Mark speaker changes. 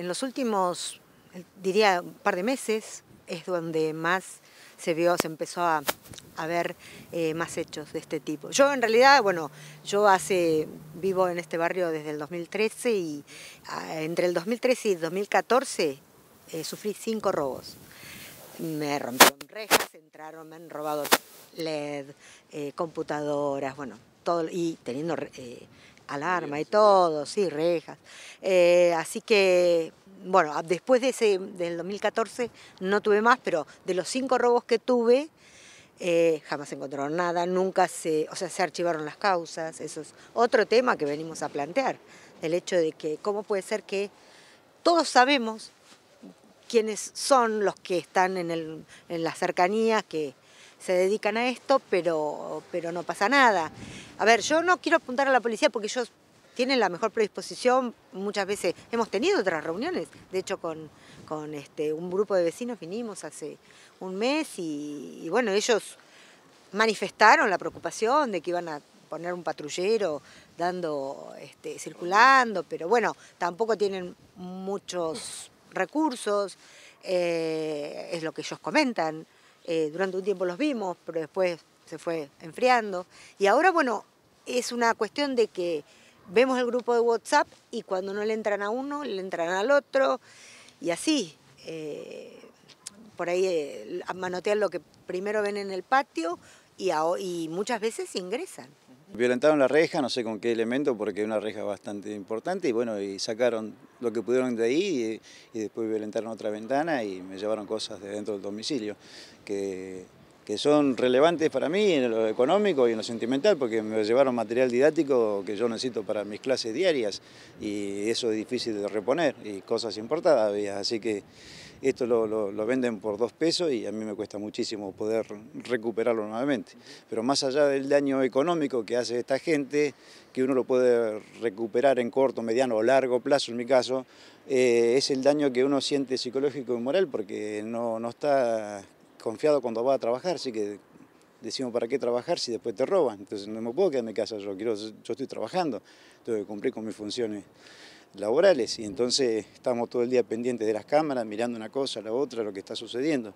Speaker 1: en los últimos, diría, un par de meses es donde más se vio, se empezó a, ver eh, más hechos de este tipo. Yo en realidad, bueno, yo hace, vivo en este barrio desde el 2013 y ah, entre el 2013 y 2014 eh, sufrí cinco robos. Me rompieron rejas, entraron, me han robado LED, eh, computadoras, bueno, todo, y teniendo alarma y todo, sí, rejas. Eh, así que, bueno, después de ese, del 2014 no tuve más, pero de los cinco robos que tuve, eh, jamás encontraron nada, nunca se, o sea, se archivaron las causas, eso es otro tema que venimos a plantear, el hecho de que cómo puede ser que todos sabemos quiénes son los que están en, el, en las cercanías, que se dedican a esto, pero, pero no pasa nada. A ver, yo no quiero apuntar a la policía porque ellos tienen la mejor predisposición muchas veces. Hemos tenido otras reuniones, de hecho con, este, un grupo de vecinos vinimos hace un mes y, bueno, ellos manifestaron la preocupación de que iban a poner un patrullero dando, este, circulando, pero bueno, tampoco tienen muchos recursos, eh, es lo que ellos comentan. Eh, durante un tiempo los vimos, pero después se fue enfriando. Y ahora, bueno, es una cuestión de que vemos el grupo de WhatsApp y cuando no le entran a uno, le entran al otro y así. Eh, por ahí eh, manotean lo que primero ven en el patio y, y muchas veces ingresan.
Speaker 2: Violentaron la reja, no sé con qué elemento, porque es una reja bastante importante, y bueno, y sacaron lo que pudieron de ahí y, y después violentaron otra ventana y me llevaron cosas de dentro del domicilio, que que son relevantes para mí en lo económico y en lo sentimental, porque me llevaron material didáctico que yo necesito para mis clases diarias y eso es difícil de reponer y cosas importadas. Así que esto lo, venden por dos pesos y a mí me cuesta muchísimo poder recuperarlo nuevamente. Pero más allá del daño económico que hace esta gente, que uno lo puede recuperar en corto, mediano o largo plazo en mi caso, eh, es el daño que uno siente psicológico y moral porque no, no está confiado cuando va a trabajar, así que decimos, ¿para qué trabajar si después te roban? Entonces no me puedo quedar en mi casa, yo, quiero, yo estoy trabajando, tengo que cumplir con mis funciones laborales y entonces estamos todo el día pendientes de las cámaras, mirando una cosa, la otra, lo que está sucediendo.